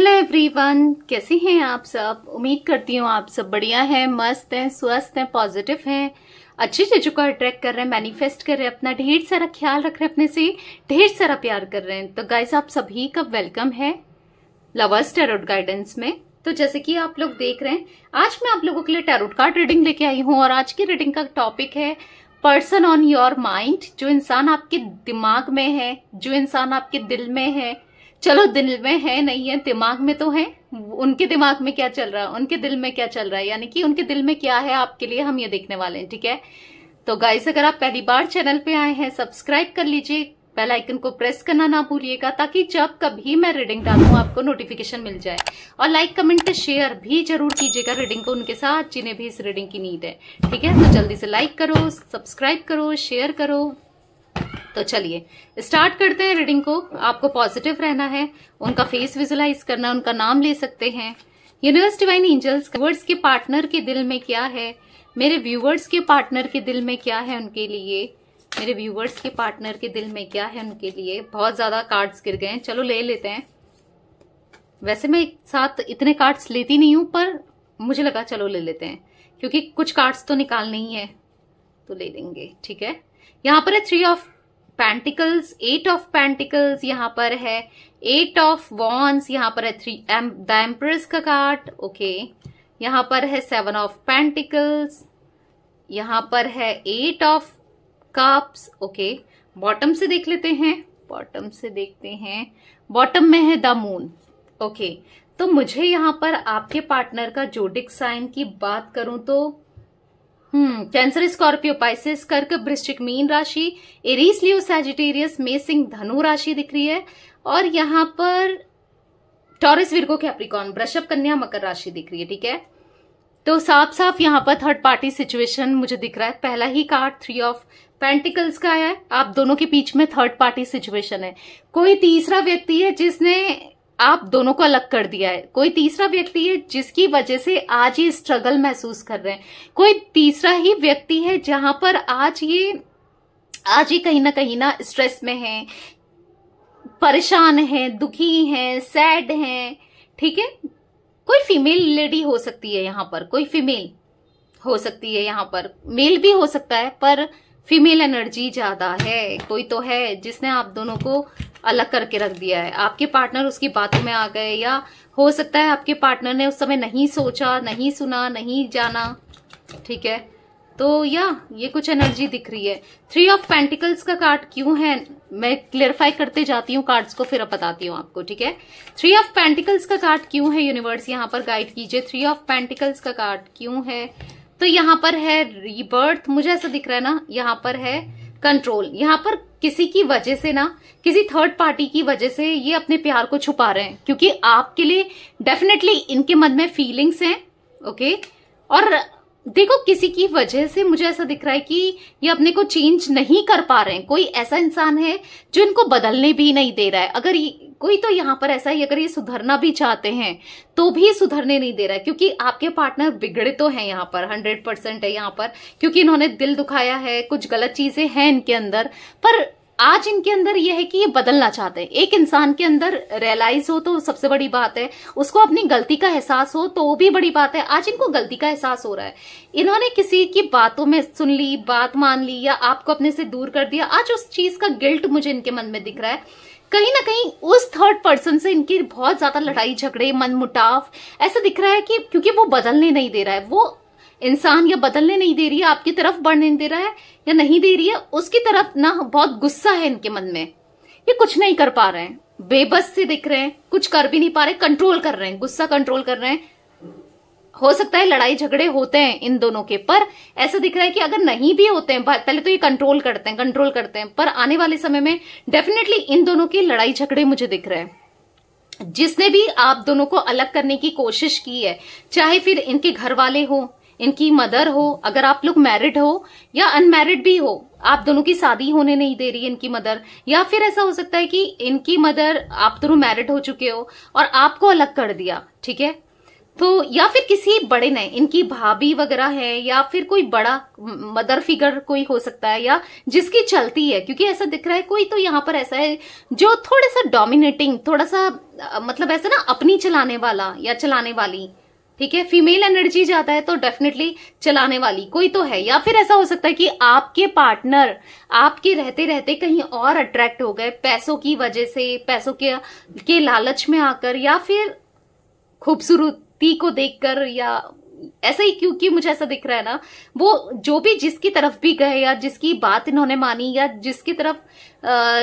Hello everyone कैसे हैं आप सब उम्मीद करती हूँ आप सब बढ़िया हैं मस्त हैं स्वस्थ हैं पॉजिटिव हैं अच्छी चीज़ों को अट्रैक्ट कर रहे हैं मैनिफेस्ट कर रहे हैं अपना ढेर सारा ख्याल रख रहे हैं अपने से ढेर सारा प्यार कर रहे हैं तो गाइज आप सभी का वेलकम है लवर्स टेरोड गाइडेंस में तो जैसे कि आप लोग देख रहे हैं आज मैं आप लोगों के लिए टेरोड कार्ड रीडिंग लेके आई हूँ और आज की रीडिंग का टॉपिक है पर्सन ऑन योर माइंड जो इंसान आपके दिमाग में है जो इंसान आपके दिल में है चलो दिल में है नहीं है दिमाग में तो है उनके दिमाग में क्या चल रहा है उनके दिल में क्या चल रहा है यानी कि उनके दिल में क्या है आपके लिए हम ये देखने वाले हैं ठीक है तो गाइस अगर आप पहली बार चैनल पे आए हैं सब्सक्राइब कर लीजिए बेल आइकन को प्रेस करना ना भूलिएगा ताकि जब कभी मैं रीडिंग डालू आपको नोटिफिकेशन मिल जाए और लाइक कमेंट शेयर भी जरूर कीजिएगा रीडिंग को उनके साथ जिन्हें भी इस रीडिंग की नीड है ठीक है तो जल्दी से लाइक करो सब्सक्राइब करो शेयर करो तो चलिए स्टार्ट करते हैं रीडिंग को आपको पॉजिटिव रहना है उनका फेस विजुलाइज करना उनका नाम ले सकते हैं यूनिवर्स डिवाइन एंजल्स वर्ड्स के पार्टनर के दिल में क्या है मेरे व्यूवर्स के पार्टनर के दिल में क्या है उनके लिए मेरे व्यूवर्स के पार्टनर के दिल में क्या है उनके लिए बहुत ज्यादा कार्ड्स गिर गए हैं चलो ले लेते हैं वैसे मैं एक साथ इतने कार्ड्स लेती नहीं हूं पर मुझे लगा चलो ले लेते हैं क्योंकि कुछ कार्ड्स तो निकालने ही है तो ले लेंगे ठीक है यहां पर है three of pentacles eight of pentacles यहाँ पर है एट ऑफ वॉन्स यहाँ पर है थ्री द एम्प्रेस का कार्ड ओके यहाँ पर है सेवन ऑफ पैंटिकल्स यहाँ पर है eight of cups okay bottom से देख लेते हैं बॉटम से देखते हैं बॉटम में है द मून ओके तो मुझे यहाँ पर आपके पार्टनर का जोडिक साइन की बात करूं तो हम्म कैंसर स्कॉर्पियो पाइसिस कर्क वृश्चिक मीन राशि एरीस लियो सैजिटेरियस मेसिंग धनु राशि दिख रही है और यहाँ पर टॉरिस विरगो कैप्रिकॉन वृषभ कन्या मकर राशि दिख रही है ठीक है तो साफ साफ यहाँ पर थर्ड पार्टी सिचुएशन मुझे दिख रहा है पहला ही कार्ड थ्री ऑफ पेंटिकल्स का है आप दोनों के बीच में थर्ड पार्टी सिचुएशन है कोई तीसरा व्यक्ति है जिसने आप दोनों को अलग कर दिया है कोई तीसरा व्यक्ति है जिसकी वजह से आज ये स्ट्रगल महसूस कर रहे हैं कोई तीसरा ही व्यक्ति है जहां पर आज ये आज ये कहीं ना कहीं ना स्ट्रेस में है परेशान है दुखी है सैड है ठीक है कोई फीमेल लेडी हो सकती है यहां पर कोई फीमेल हो सकती है यहां पर मेल भी हो सकता है पर फीमेल एनर्जी ज़्यादा है कोई तो है जिसने आप दोनों को अलग करके रख दिया है आपके पार्टनर उसकी बातों में आ गए या हो सकता है आपके पार्टनर ने उस समय नहीं सोचा नहीं सुना नहीं जाना ठीक है तो या ये कुछ एनर्जी दिख रही है थ्री ऑफ पेंटिकल्स का कार्ड क्यों है मैं क्लियरफाई करते जाती हूँ कार्ड्स को फिर अब बताती हूँ आपको ठीक है थ्री ऑफ पेंटिकल्स का कार्ड क्यों है यूनिवर्स यहाँ पर गाइड कीजिए थ्री ऑफ पेंटिकल्स का कार्ड क्यों है तो यहाँ पर है रीबर्थ मुझे ऐसा दिख रहा है ना यहाँ पर है कंट्रोल यहाँ पर किसी की वजह से ना किसी थर्ड पार्टी की वजह से ये अपने प्यार को छुपा रहे हैं क्योंकि आपके लिए डेफिनेटली इनके मन में फीलिंग्स हैं ओके और देखो किसी की वजह से मुझे ऐसा दिख रहा है कि ये अपने को चेंज नहीं कर पा रहे हैं कोई ऐसा इंसान है जो इनको बदलने भी नहीं दे रहा है अगर कोई तो यहाँ पर ऐसा ही अगर ये सुधरना भी चाहते हैं तो भी सुधरने नहीं दे रहा है क्योंकि आपके पार्टनर बिगड़े तो हैं यहाँ पर हंड्रेड परसेंट है यहाँ पर क्योंकि इन्होंने दिल दुखाया है कुछ गलत चीजें हैं इनके अंदर पर आज इनके अंदर यह है कि ये बदलना चाहते हैं एक इंसान के अंदर रियलाइज हो तो सबसे बड़ी बात है उसको अपनी गलती का एहसास हो तो वो भी बड़ी बात है आज इनको गलती का एहसास हो रहा है इन्होंने किसी की बातों में सुन ली बात मान ली या आपको अपने से दूर कर दिया आज उस चीज का गिल्ट मुझे इनके मन में दिख रहा है कहीं ना कहीं उस थर्ड पर्सन से इनकी बहुत ज्यादा लड़ाई झगड़े मन मुटाव ऐसा दिख रहा है कि क्योंकि वो बदलने नहीं दे रहा है वो इंसान या बदलने नहीं दे रही है आपकी तरफ बढ़ने दे रहा है या नहीं दे रही है उसकी तरफ ना बहुत गुस्सा है इनके मन में ये कुछ नहीं कर पा रहे हैं बेबस से दिख रहे हैं कुछ कर भी नहीं पा रहे कंट्रोल कर रहे हैं गुस्सा कंट्रोल कर रहे हैं हो सकता है लड़ाई झगड़े होते हैं इन दोनों के पर ऐसा दिख रहा है कि अगर नहीं भी होते हैं पहले तो ये कंट्रोल करते हैं कंट्रोल करते हैं पर आने वाले समय में डेफिनेटली इन दोनों के लड़ाई झगड़े मुझे दिख रहे हैं जिसने भी आप दोनों को अलग करने की कोशिश की है चाहे फिर इनके घर वाले हों इनकी मदर हो अगर आप लोग मैरिड हो या अनमैरिड भी हो आप दोनों की शादी होने नहीं दे रही इनकी मदर या फिर ऐसा हो सकता है कि इनकी मदर आप दोनों मैरिड हो चुके हो और आपको अलग कर दिया ठीक है तो या फिर किसी बड़े ने इनकी भाभी वगैरह है या फिर कोई बड़ा मदर फिगर कोई हो सकता है या जिसकी चलती है क्योंकि ऐसा दिख रहा है कोई तो यहाँ पर ऐसा है जो थोड़ा सा डोमिनेटिंग थोड़ा सा मतलब ऐसा ना अपनी चलाने वाला या चलाने वाली ठीक है फीमेल एनर्जी जाता है तो डेफिनेटली चलाने वाली कोई तो है या फिर ऐसा हो सकता है कि आपके पार्टनर आपके रहते रहते कहीं और अट्रैक्ट हो गए पैसों की वजह से पैसों के के लालच में आकर या फिर खूबसूरती को देखकर या ऐसा ही क्योंकि मुझे ऐसा दिख रहा है ना वो जो भी जिसकी तरफ भी गए या जिसकी बात इन्होंने मानी या जिसकी तरफ आ,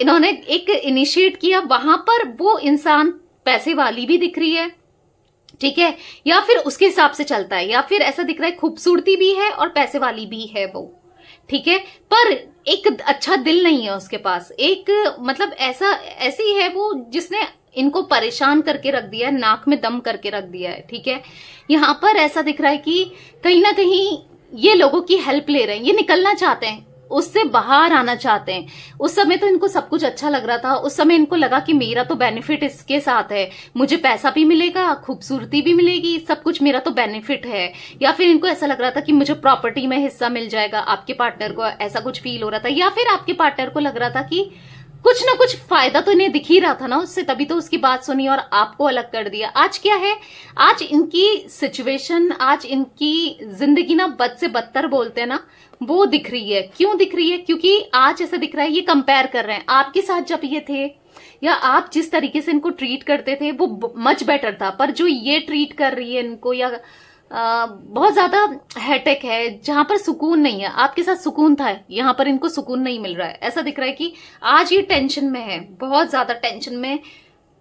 इन्होंने एक इनिशिएट किया वहां पर वो इंसान पैसे वाली भी दिख रही है ठीक है या फिर उसके हिसाब से चलता है या फिर ऐसा दिख रहा है खूबसूरती भी है और पैसे वाली भी है वो ठीक है पर एक अच्छा दिल नहीं है उसके पास एक मतलब ऐसा ऐसी है वो जिसने इनको परेशान करके रख दिया है नाक में दम करके रख दिया है ठीक है यहां पर ऐसा दिख रहा है कि कहीं ना कहीं ये लोगों की हेल्प ले रहे हैं ये निकलना चाहते हैं उससे बाहर आना चाहते हैं उस समय तो इनको सब कुछ अच्छा लग रहा था उस समय इनको लगा कि मेरा तो बेनिफिट इसके साथ है मुझे पैसा भी मिलेगा खूबसूरती भी मिलेगी सब कुछ मेरा तो बेनिफिट है या फिर इनको ऐसा लग रहा था कि मुझे प्रॉपर्टी में हिस्सा मिल जाएगा आपके पार्टनर को ऐसा कुछ फील हो रहा था या फिर आपके पार्टनर को लग रहा था कि कुछ ना कुछ फायदा तो इन्हें दिख ही रहा था ना उससे तभी तो उसकी बात सुनी और आपको अलग कर दिया आज क्या है आज इनकी सिचुएशन आज इनकी जिंदगी ना बद से बदतर बोलते हैं ना वो दिख रही है क्यों दिख रही है क्योंकि आज ऐसा दिख रहा है ये कंपेयर कर रहे हैं आपके साथ जब ये थे या आप जिस तरीके से इनको ट्रीट करते थे वो मच बेटर था पर जो ये ट्रीट कर रही है इनको या बहुत ज्यादा हैटेक है जहां पर सुकून नहीं है आपके साथ सुकून था यहां पर इनको सुकून नहीं मिल रहा है ऐसा दिख रहा है कि आज ये टेंशन में है बहुत ज्यादा टेंशन में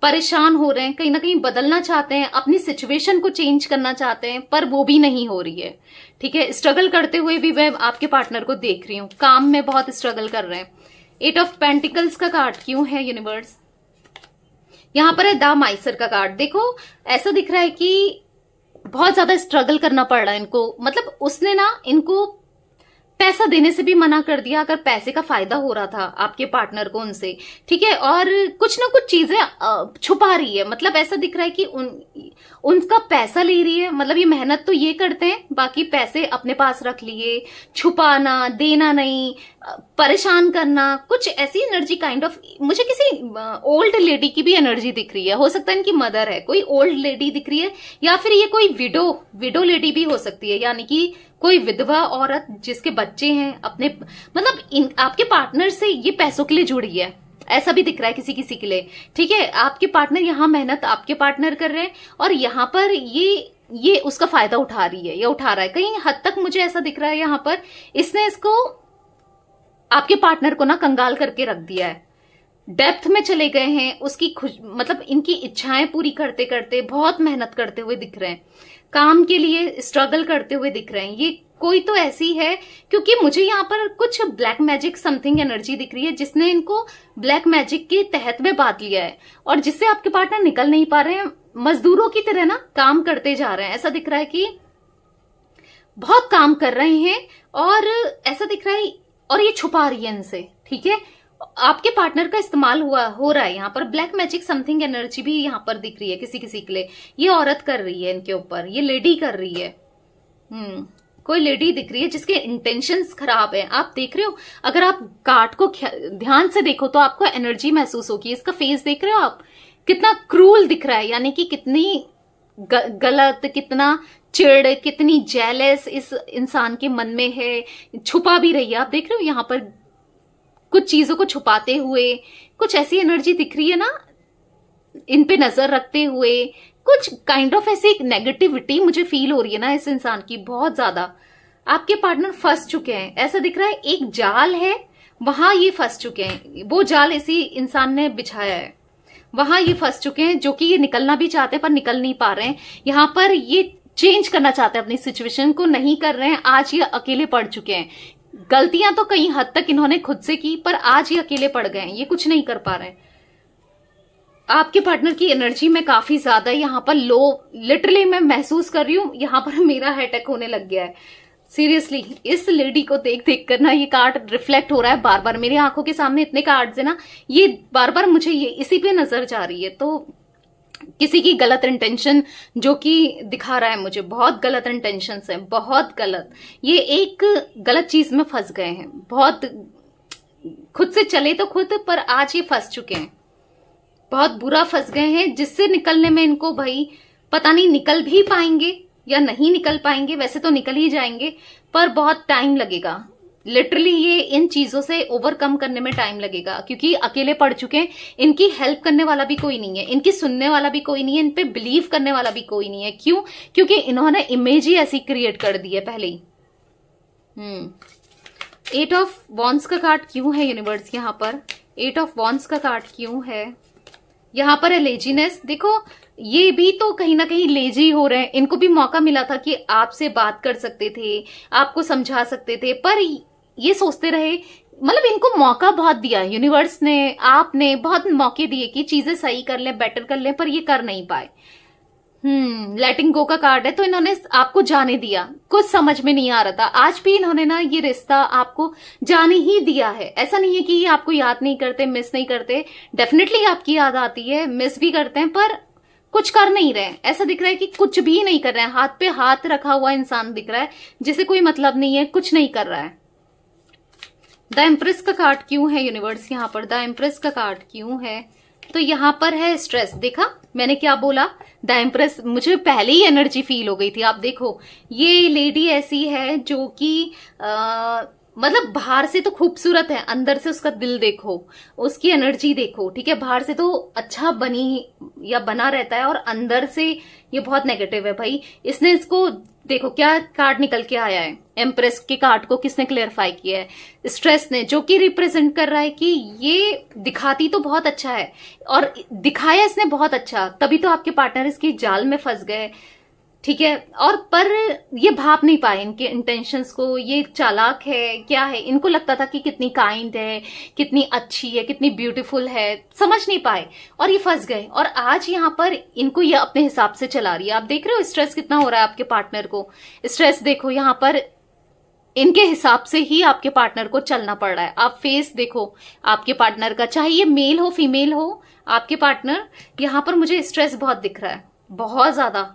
परेशान हो रहे हैं कहीं ना कहीं बदलना चाहते हैं अपनी सिचुएशन को चेंज करना चाहते हैं पर वो भी नहीं हो रही है ठीक है स्ट्रगल करते हुए भी मैं आपके पार्टनर को देख रही हूँ काम में बहुत स्ट्रगल कर रहे हैं एट ऑफ पेंटिकल्स का कार्ड क्यों है यूनिवर्स यहां पर है द माइसर का कार्ड देखो ऐसा दिख रहा है कि बहुत ज्यादा स्ट्रगल करना पड़ रहा है इनको मतलब उसने ना इनको पैसा देने से भी मना कर दिया अगर पैसे का फायदा हो रहा था आपके पार्टनर को उनसे ठीक है और कुछ ना कुछ चीजें छुपा रही है मतलब ऐसा दिख रहा है कि उन उनका पैसा ले रही है मतलब ये मेहनत तो ये करते हैं बाकी पैसे अपने पास रख लिए छुपाना देना नहीं परेशान करना कुछ ऐसी एनर्जी काइंड ऑफ मुझे किसी ओल्ड लेडी की भी एनर्जी दिख रही है हो सकता है इनकी मदर है कोई ओल्ड लेडी दिख रही है या फिर ये कोई विडो विडो लेडी भी हो सकती है यानी कि कोई विधवा औरत जिसके बच्चे हैं अपने मतलब इन आपके पार्टनर से ये पैसों के लिए जुड़ी है ऐसा भी दिख रहा है किसी किसी के लिए ठीक है आपके पार्टनर यहाँ मेहनत आपके पार्टनर कर रहे हैं और यहाँ पर ये ये उसका फायदा उठा रही है या उठा रहा है कहीं हद तक मुझे ऐसा दिख रहा है यहाँ पर इसने इसको आपके पार्टनर को ना कंगाल करके रख दिया है डेप्थ में चले गए हैं उसकी खुश मतलब इनकी इच्छाएं पूरी करते करते बहुत मेहनत करते हुए दिख रहे हैं काम के लिए स्ट्रगल करते हुए दिख रहे हैं ये कोई तो ऐसी है क्योंकि मुझे यहाँ पर कुछ ब्लैक मैजिक समथिंग एनर्जी दिख रही है जिसने इनको ब्लैक मैजिक के तहत में बांध लिया है और जिससे आपके पार्टनर निकल नहीं पा रहे हैं मजदूरों की तरह ना काम करते जा रहे हैं ऐसा दिख रहा है कि बहुत काम कर रहे हैं और ऐसा दिख रहा है और ये छुपा रही है इनसे ठीक है आपके पार्टनर का इस्तेमाल हुआ हो रहा है यहाँ पर ब्लैक मैजिक समथिंग एनर्जी भी यहाँ पर दिख रही है किसी किसी के लिए ये औरत कर रही है इनके ऊपर ये लेडी कर रही है हम्म कोई लेडी दिख रही है जिसके इंटेंशंस खराब हैं आप देख रहे हो अगर आप गार्ड को ध्यान से देखो तो आपको एनर्जी महसूस होगी इसका फेस देख रहे हो आप कितना क्रूल दिख रहा है यानी कि कितनी गलत कितना चिड़ कितनी जेलस इस इंसान के मन में है छुपा भी रही है आप देख रहे हो यहाँ पर कुछ चीजों को छुपाते हुए कुछ ऐसी एनर्जी दिख रही है ना इन पे नजर रखते हुए कुछ काइंड ऑफ ऐसी एक नेगेटिविटी मुझे फील हो रही है ना इस इंसान की बहुत ज्यादा आपके पार्टनर फंस चुके हैं ऐसा दिख रहा है एक जाल है वहां ये फंस चुके हैं वो जाल इसी इंसान ने बिछाया है वहां ये फंस चुके हैं जो कि ये निकलना भी चाहते हैं पर निकल नहीं पा रहे हैं यहां पर ये चेंज करना चाहते हैं अपनी सिचुएशन को नहीं कर रहे हैं आज ये अकेले पड़ चुके हैं गलतियां तो कई हद तक इन्होंने खुद से की पर आज ये अकेले पड़ गए हैं ये कुछ नहीं कर पा रहे हैं आपके पार्टनर की एनर्जी में काफी ज्यादा यहाँ पर लो लिटरली मैं महसूस कर रही हूं यहां पर मेरा हेटेक होने लग गया है सीरियसली इस लेडी को देख देख कर ना ये कार्ड रिफ्लेक्ट हो रहा है बार बार मेरी आंखों के सामने इतने कार्ड है ना ये बार बार मुझे ये इसी पे नजर जा रही है तो किसी की गलत इंटेंशन जो कि दिखा रहा है मुझे बहुत गलत इंटेंशन है बहुत गलत ये एक गलत चीज में फंस गए हैं बहुत खुद से चले तो खुद पर आज ये फंस चुके हैं बहुत बुरा फंस गए हैं जिससे निकलने में इनको भाई पता नहीं निकल भी पाएंगे या नहीं निकल पाएंगे वैसे तो निकल ही जाएंगे पर बहुत टाइम लगेगा लिटरली ये इन चीज़ों से ओवरकम करने में टाइम लगेगा क्योंकि अकेले पढ़ चुके हैं इनकी हेल्प करने वाला भी कोई नहीं है इनकी सुनने वाला भी कोई नहीं है इन पर बिलीव करने वाला भी कोई नहीं है क्यों क्योंकि इन्होंने इमेज ही ऐसी क्रिएट कर दी है पहले ही हम्म एट ऑफ बॉन्स का कार्ड क्यों है यूनिवर्स यहाँ पर एट ऑफ बॉन्स का कार्ड क्यों है यहाँ पर है लेजीनेस देखो ये भी तो कहीं ना कहीं लेजी हो रहे हैं इनको भी मौका मिला था कि आपसे बात कर सकते थे आपको समझा सकते थे पर ये सोचते रहे मतलब इनको मौका बहुत दिया यूनिवर्स ने आपने बहुत मौके दिए कि चीजें सही कर लें बेटर कर लें पर ये कर नहीं पाए हम्म लेटिंग गो का कार्ड है तो इन्होंने आपको जाने दिया कुछ समझ में नहीं आ रहा था आज भी इन्होंने ना ये रिश्ता आपको जाने ही दिया है ऐसा नहीं है कि ये आपको याद नहीं करते मिस नहीं करते डेफिनेटली आपकी याद आती है मिस भी करते हैं पर कुछ कर नहीं रहे ऐसा दिख रहा है कि कुछ भी नहीं कर रहे हैं हाथ पे हाथ रखा हुआ इंसान दिख रहा है जिसे कोई मतलब नहीं है कुछ नहीं कर रहा है द एम्प्रेस का कार्ड क्यों है यूनिवर्स यहाँ पर द एम्प्रेस का कार्ड क्यों है तो यहाँ पर है स्ट्रेस देखा मैंने क्या बोला द एम्प्रेस मुझे पहले ही एनर्जी फील हो गई थी आप देखो ये लेडी ऐसी है जो कि मतलब बाहर से तो खूबसूरत है अंदर से उसका दिल देखो उसकी एनर्जी देखो ठीक है बाहर से तो अच्छा बनी या बना रहता है और अंदर से ये बहुत नेगेटिव है भाई इसने इसको देखो क्या कार्ड निकल के आया है एम्प्रेस के कार्ड को किसने क्लेरिफाई किया है स्ट्रेस ने जो कि रिप्रेजेंट कर रहा है कि ये दिखाती तो बहुत अच्छा है और दिखाया इसने बहुत अच्छा तभी तो आपके पार्टनर इसकी जाल में फंस गए ठीक है और पर ये भाप नहीं पाए इनके इंटेंशंस को ये चालाक है क्या है इनको लगता था कि कितनी काइंड है कितनी अच्छी है कितनी ब्यूटीफुल है समझ नहीं पाए और ये फंस गए और आज यहाँ पर इनको ये अपने हिसाब से चला रही है आप देख रहे हो स्ट्रेस कितना हो रहा है आपके पार्टनर को स्ट्रेस देखो यहाँ पर इनके हिसाब से ही आपके पार्टनर को चलना पड़ रहा है आप फेस देखो आपके पार्टनर का चाहे ये मेल हो फीमेल हो आपके पार्टनर यहाँ पर मुझे स्ट्रेस बहुत दिख रहा है बहुत ज्यादा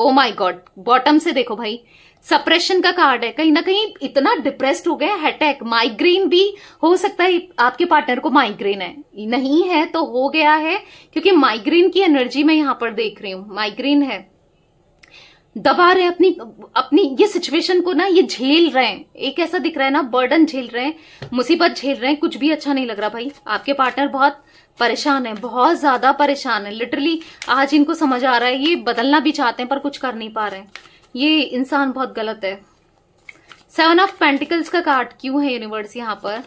ओ माई गॉड बॉटम से देखो भाई सप्रेशन का कार्ड है कहीं ना कहीं इतना डिप्रेस्ड हो गया हेटेक माइग्रेन भी हो सकता है आपके पार्टनर को माइग्रेन है नहीं है तो हो गया है क्योंकि माइग्रेन की एनर्जी मैं यहां पर देख रही हूं माइग्रेन है दबा रहे अपनी अपनी ये सिचुएशन को ना ये झेल रहे हैं एक ऐसा दिख रहा है ना बर्डन झेल रहे हैं मुसीबत झेल रहे हैं कुछ भी अच्छा नहीं लग रहा भाई आपके पार्टनर बहुत परेशान है बहुत ज्यादा परेशान है लिटरली आज इनको समझ आ रहा है ये बदलना भी चाहते हैं पर कुछ कर नहीं पा रहे हैं ये इंसान बहुत गलत है सेवन ऑफ पेंटिकल्स का कार्ड क्यों है यूनिवर्स यहाँ पर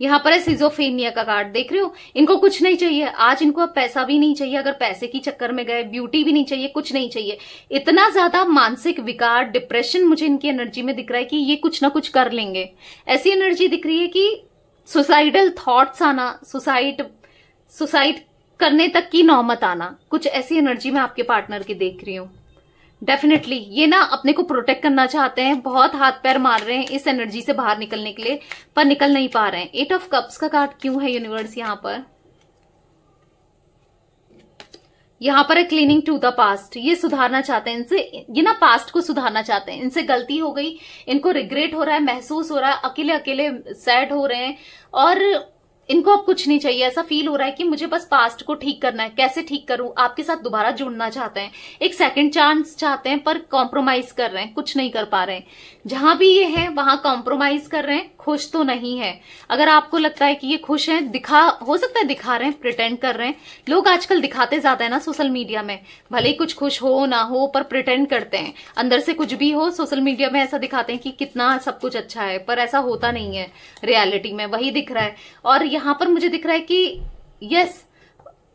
यहाँ पर है सिजोफेनिया का कार्ड देख रहे हो इनको कुछ नहीं चाहिए आज इनको अब पैसा भी नहीं चाहिए अगर पैसे की चक्कर में गए ब्यूटी भी नहीं चाहिए कुछ नहीं चाहिए इतना ज्यादा मानसिक विकार डिप्रेशन मुझे इनकी एनर्जी में दिख रहा है कि ये कुछ ना कुछ कर लेंगे ऐसी एनर्जी दिख रही है कि सुसाइडल थॉट्स आना सुसाइड सुसाइड करने तक की नौमत आना कुछ ऐसी एनर्जी मैं आपके पार्टनर की देख रही हूँ डेफिनेटली ये ना अपने को प्रोटेक्ट करना चाहते हैं बहुत हाथ पैर मार रहे हैं इस एनर्जी से बाहर निकलने के लिए पर निकल नहीं पा रहे हैं एट ऑफ कप्स का कार्ड क्यों है यूनिवर्स यहाँ पर यहाँ पर है क्लीनिंग टू द पास्ट ये सुधारना चाहते हैं इनसे ये ना पास्ट को सुधारना चाहते हैं इनसे गलती हो गई इनको रिग्रेट हो रहा है महसूस हो रहा है अकेले अकेले सैड हो रहे हैं और इनको अब कुछ नहीं चाहिए ऐसा फील हो रहा है कि मुझे बस पास्ट को ठीक करना है कैसे ठीक करूं आपके साथ दोबारा जुड़ना चाहते हैं एक सेकंड चांस चाहते हैं पर कॉम्प्रोमाइज कर रहे हैं कुछ नहीं कर पा रहे हैं जहां भी ये है वहां कॉम्प्रोमाइज कर रहे हैं खुश तो नहीं है अगर आपको लगता है कि ये खुश हैं दिखा हो सकता है दिखा रहे हैं प्रिटेंड कर रहे हैं लोग आजकल दिखाते ज्यादा है ना सोशल मीडिया में भले ही कुछ खुश हो ना हो पर प्रिटेंड करते हैं अंदर से कुछ भी हो सोशल मीडिया में ऐसा दिखाते हैं कि कितना सब कुछ अच्छा है पर ऐसा होता नहीं है रियालिटी में वही दिख रहा है और यहां पर मुझे दिख रहा है कि यस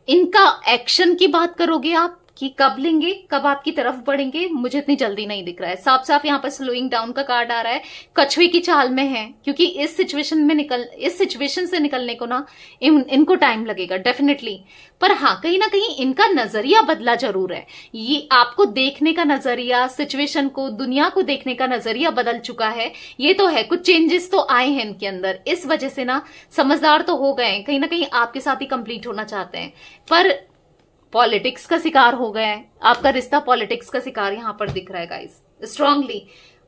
इनका एक्शन की बात करोगे आप कि कब लेंगे कब आपकी तरफ बढ़ेंगे मुझे इतनी जल्दी नहीं दिख रहा है साफ साफ यहाँ पर स्लोइंग डाउन का कार्ड आ रहा है कछुए की चाल में है क्योंकि इस सिचुएशन में निकल इस सिचुएशन से निकलने को ना इन, इनको टाइम लगेगा डेफिनेटली पर हाँ कहीं ना कहीं इनका नजरिया बदला जरूर है ये आपको देखने का नजरिया सिचुएशन को दुनिया को देखने का नजरिया बदल चुका है ये तो है कुछ चेंजेस तो आए हैं इनके अंदर इस वजह से ना समझदार तो हो गए कहीं ना कहीं आपके साथ ही कंप्लीट होना चाहते हैं पर पॉलिटिक्स का शिकार हो गए आपका रिश्ता पॉलिटिक्स का शिकार यहाँ पर दिख रहा है गाइज स्ट्रांगली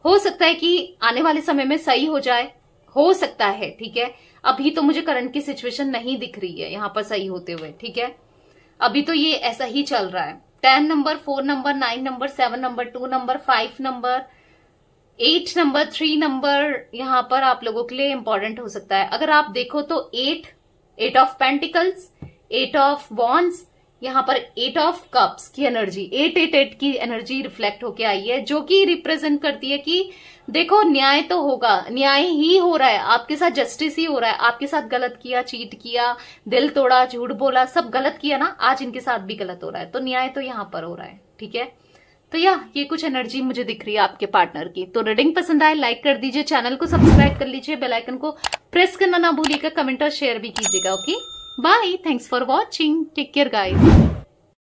हो सकता है कि आने वाले समय में सही हो जाए हो सकता है ठीक है अभी तो मुझे करंट की सिचुएशन नहीं दिख रही है यहाँ पर सही होते हुए ठीक है अभी तो ये ऐसा ही चल रहा है ten number four number nine number seven number two number five number eight number three number यहाँ पर आप लोगों के लिए इंपॉर्टेंट हो सकता है अगर आप देखो तो eight eight of pentacles eight of बॉन्स यहाँ पर एट ऑफ कप्स की एनर्जी एट एट एट की एनर्जी रिफ्लेक्ट होके आई है जो कि रिप्रेजेंट करती है कि देखो न्याय तो होगा न्याय ही हो रहा है आपके साथ जस्टिस ही हो रहा है आपके साथ गलत किया चीट किया दिल तोड़ा झूठ बोला सब गलत किया ना आज इनके साथ भी गलत हो रहा है तो न्याय तो यहाँ पर हो रहा है ठीक है तो या ये कुछ एनर्जी मुझे दिख रही है आपके पार्टनर की तो रीडिंग पसंद आए लाइक कर दीजिए चैनल को सब्सक्राइब कर लीजिए बेलाइकन को प्रेस करना ना भूलिएगा कमेंट और शेयर भी कीजिएगा okay Bye. Thanks for watching. Take care guys.